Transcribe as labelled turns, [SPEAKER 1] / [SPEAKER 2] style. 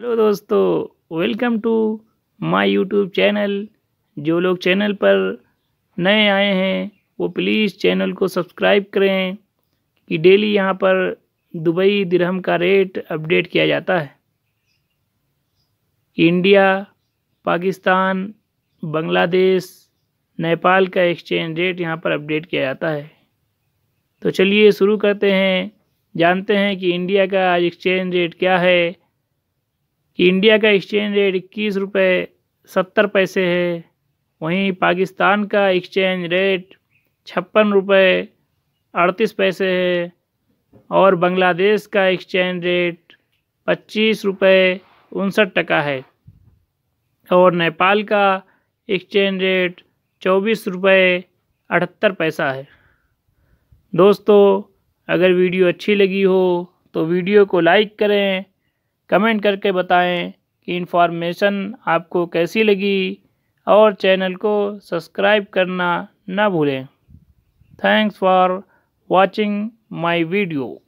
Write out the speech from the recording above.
[SPEAKER 1] hello दोस्तों welcome to my YouTube channel जो लोग चैनल पर नए आए हैं वो प्लीज़ चैनल को सब्सक्राइब करें कि डेली यहाँ पर दुबई दिरहम का रेट अपडेट किया जाता है इंडिया पाकिस्तान बांग्लादेश नेपाल का एक्सचेंज रेट यहाँ पर अपडेट किया जाता है तो चलिए शुरू करते हैं जानते हैं कि इंडिया का आज एक्सचेंज रेट क्या है कि इंडिया का एक्सचेंज रेट इक्कीस रुपये सत्तर पैसे है वहीं पाकिस्तान का एक्सचेंज रेट छप्पन रुपये अड़तीस पैसे है और बांग्लादेश का एक्सचेंज रेट पच्चीस रुपये उनसठ टका है और नेपाल का एक्सचेंज रेट चौबीस रुपये अठहत्तर पैसा है दोस्तों अगर वीडियो अच्छी लगी हो तो वीडियो को लाइक करें कमेंट करके बताएं कि इन्फॉर्मेशन आपको कैसी लगी और चैनल को सब्सक्राइब करना ना भूलें thanks for watching my video